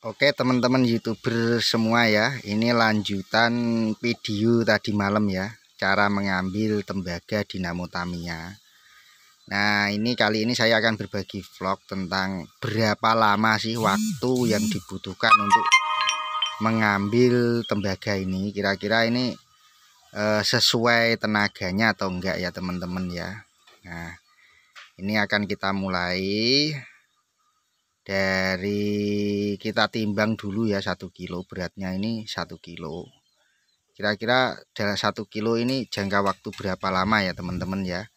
Oke teman-teman youtuber semua ya ini lanjutan video tadi malam ya cara mengambil tembaga dinamo Tamiya Nah ini kali ini saya akan berbagi vlog tentang berapa lama sih waktu yang dibutuhkan untuk mengambil tembaga ini kira-kira ini eh, sesuai tenaganya atau enggak ya teman-teman ya Nah ini akan kita mulai dari kita timbang dulu ya satu kilo beratnya ini satu kilo kira-kira dalam satu kilo ini jangka waktu berapa lama ya teman-teman ya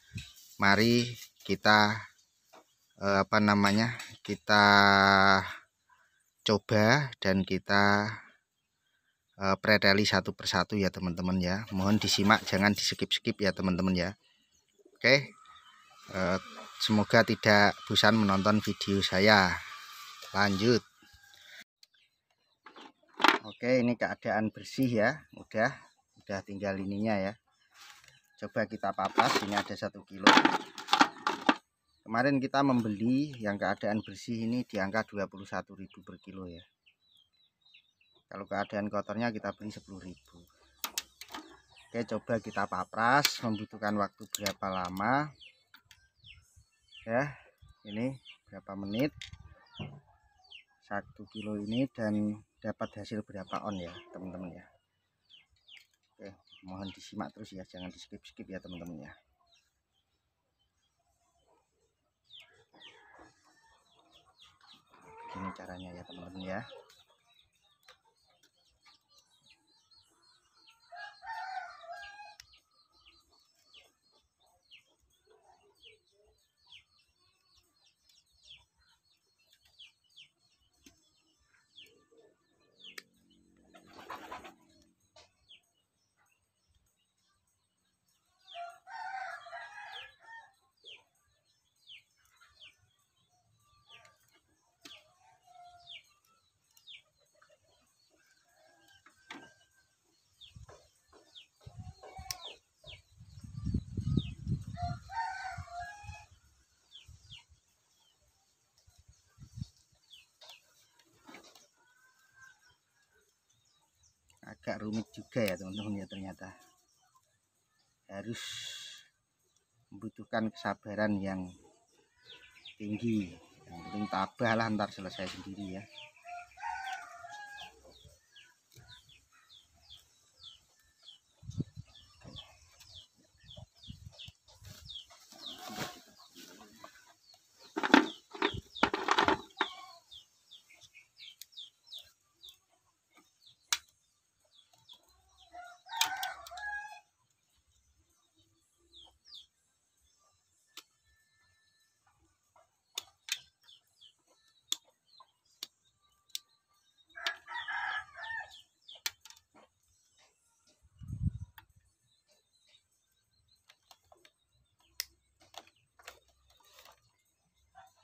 mari kita eh, apa namanya kita coba dan kita eh, preteli satu persatu ya teman-teman ya mohon disimak jangan di skip-skip ya teman-teman ya oke eh, semoga tidak bosan menonton video saya lanjut oke ini keadaan bersih ya udah udah tinggal ininya ya coba kita papas ini ada satu kilo kemarin kita membeli yang keadaan bersih ini di angka 21.000 per kilo ya kalau keadaan kotornya kita beli 10.000 oke coba kita papras membutuhkan waktu berapa lama ya ini berapa menit satu kilo ini dan dapat hasil berapa on ya teman-teman ya Oke mohon disimak terus ya jangan di skip-skip ya teman-teman ya ini caranya ya teman-teman ya agak rumit juga ya teman-teman ya ternyata harus membutuhkan kesabaran yang tinggi yang penting tabah lah ntar selesai sendiri ya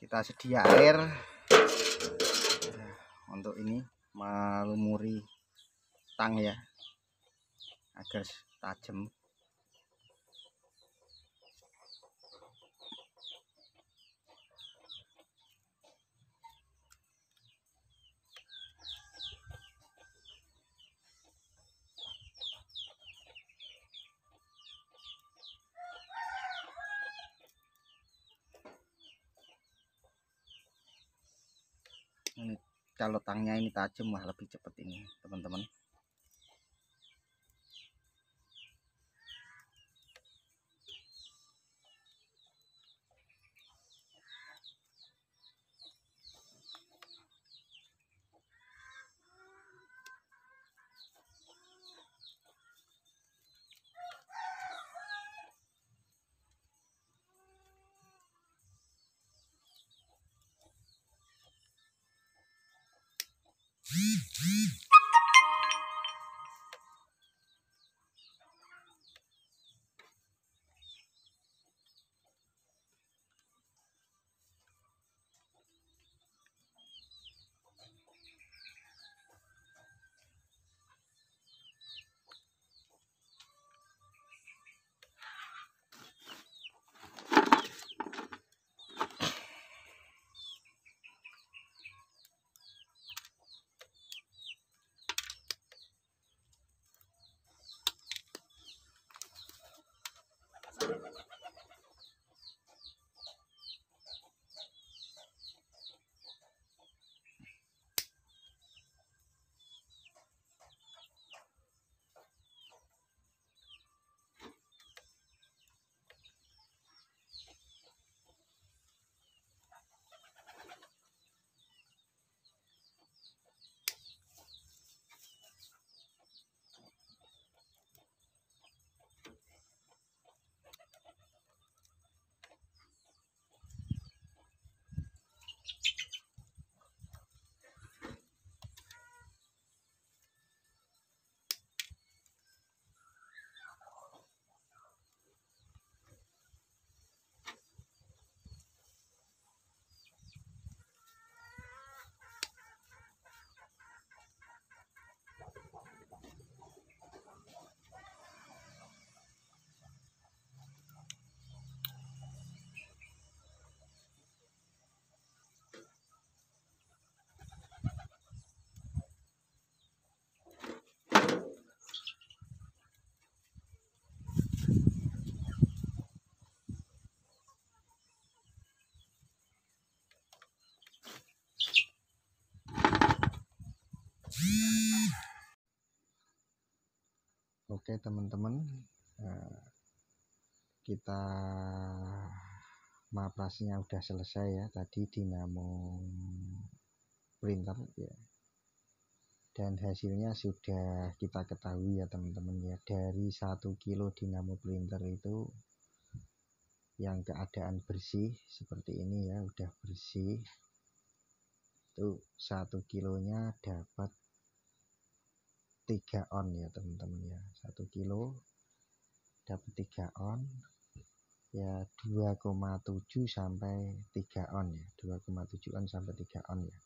kita sedia air nah, untuk ini melumuri tang ya agar tajam calotangnya ini tajam lah lebih cepat ini teman-teman Oke teman-teman eh, kita maprasnya udah selesai ya tadi dinamo printer ya dan hasilnya sudah kita ketahui ya teman-teman ya dari satu kilo dinamo printer itu yang keadaan bersih seperti ini ya udah bersih itu satu kilonya dapat 3 on ya teman-teman ya 1 kilo dapat 3 on ya 2,7 sampai 3 on ya 2,7 on sampai 3 on ya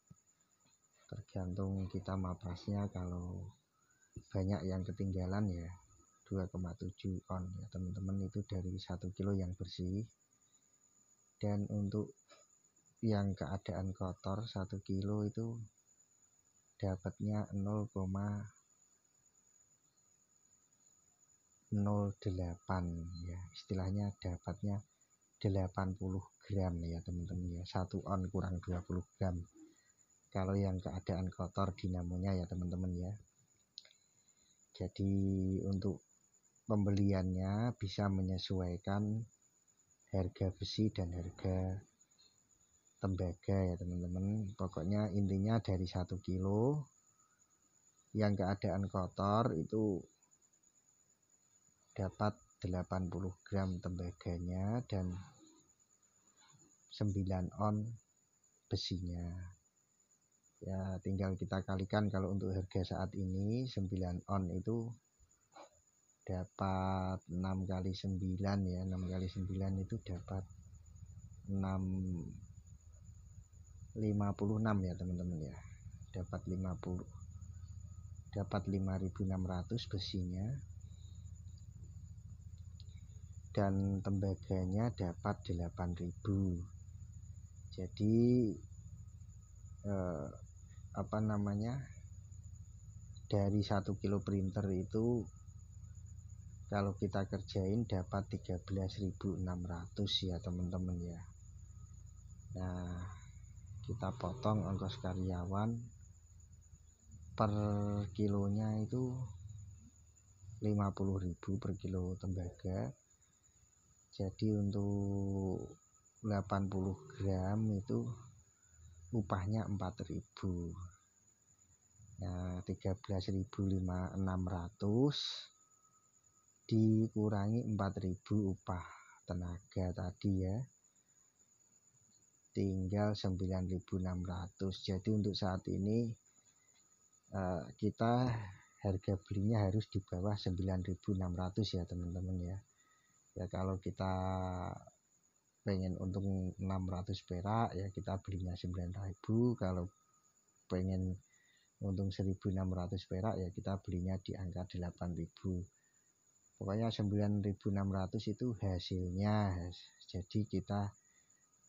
tergantung kita matrasnya kalau banyak yang ketinggalan ya 2,7 on ya teman-teman itu dari 1 kilo yang bersih dan untuk yang keadaan kotor 1 kilo itu dapatnya 0,5 0,8 ya istilahnya dapatnya 80 gram ya teman-teman ya satu on kurang 20 gram kalau yang keadaan kotor dinamonya ya teman-teman ya jadi untuk pembeliannya bisa menyesuaikan harga besi dan harga tembaga ya teman-teman pokoknya intinya dari 1 kilo yang keadaan kotor itu dapat 80 gram tembaganya dan 9 on besinya ya tinggal kita kalikan kalau untuk harga saat ini 9 on itu dapat 6 kali 9 ya 6 kali 9 itu dapat 6 56 ya teman-teman ya dapat 50 dapat 5600 besinya dan tembaganya dapat 8000 jadi eh, apa namanya dari 1 kilo printer itu kalau kita kerjain dapat 13.600 ya teman-teman ya nah kita potong ongkos karyawan per kilonya itu 50.000 per kilo tembaga jadi untuk 80 gram itu upahnya 4000 nah 13.600 dikurangi 4000 upah tenaga tadi ya tinggal 9.600 jadi untuk saat ini eh, kita harga belinya harus di bawah 9.600 ya teman-teman ya ya kalau kita pengen untung 600 perak ya kita belinya 9000 kalau pengen untung 1600 perak ya kita belinya di angka 8000 pokoknya 9600 itu hasilnya jadi kita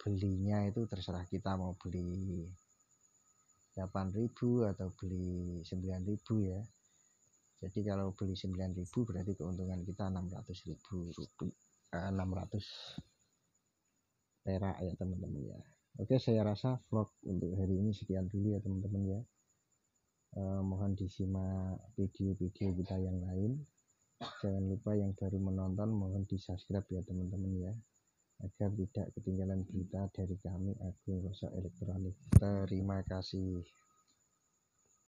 belinya itu terserah kita mau beli 8000 atau beli 9000 ya jadi kalau beli 9000 berarti keuntungan kita 600.000 rupiah 600 perak ya teman-teman ya Oke saya rasa vlog untuk hari ini sekian dulu ya teman-teman ya eh, mohon disimak video-video kita yang lain jangan lupa yang baru menonton mohon di subscribe ya teman-teman ya agar tidak ketinggalan berita dari kami Agung Rosa Elektronik terima kasih